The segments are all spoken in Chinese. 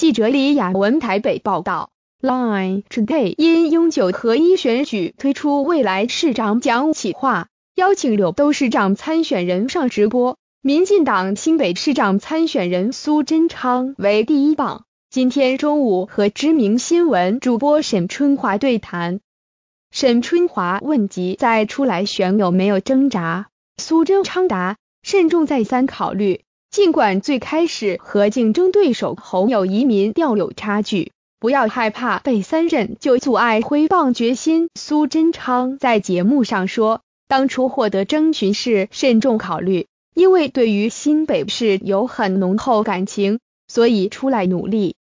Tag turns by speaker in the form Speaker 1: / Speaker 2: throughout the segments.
Speaker 1: 记者李雅文台北报道，Line Today 因永久合一选举推出未来市长讲企划，邀请柳都市长参选人上直播。民进党新北市长参选人苏贞昌为第一棒，今天中午和知名新闻主播沈春华对谈。沈春华问及在出来选有没有挣扎，苏贞昌答慎重再三考虑。尽管最开始和竞争对手侯友移民调有差距，不要害怕被三任就阻碍挥棒决心。苏贞昌在节目上说，当初获得征询是慎重考虑，因为对于新北市有很浓厚感情，所以出来努力。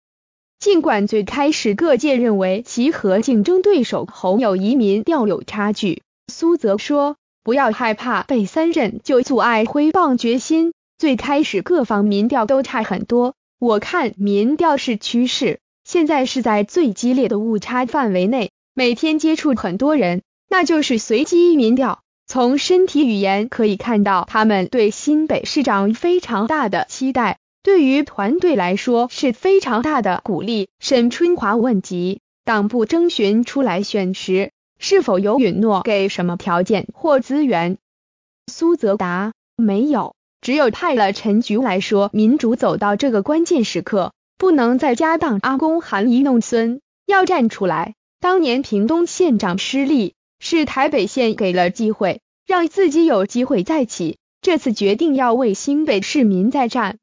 Speaker 1: 尽管最开始各界认为其和竞争对手侯友移民调有差距，苏泽说不要害怕被三任就阻碍挥棒决心。最开始各方民调都差很多，我看民调是趋势，现在是在最激烈的误差范围内。每天接触很多人，那就是随机民调。从身体语言可以看到，他们对新北市长非常大的期待，对于团队来说是非常大的鼓励。沈春华问及党部征询出来选时，是否有允诺给什么条件或资源？苏泽达没有。只有派了陈局来说，民主走到这个关键时刻，不能在家当阿公含饴弄孙，要站出来。当年屏东县长失利，是台北县给了机会，让自己有机会再起。这次决定要为新北市民再战。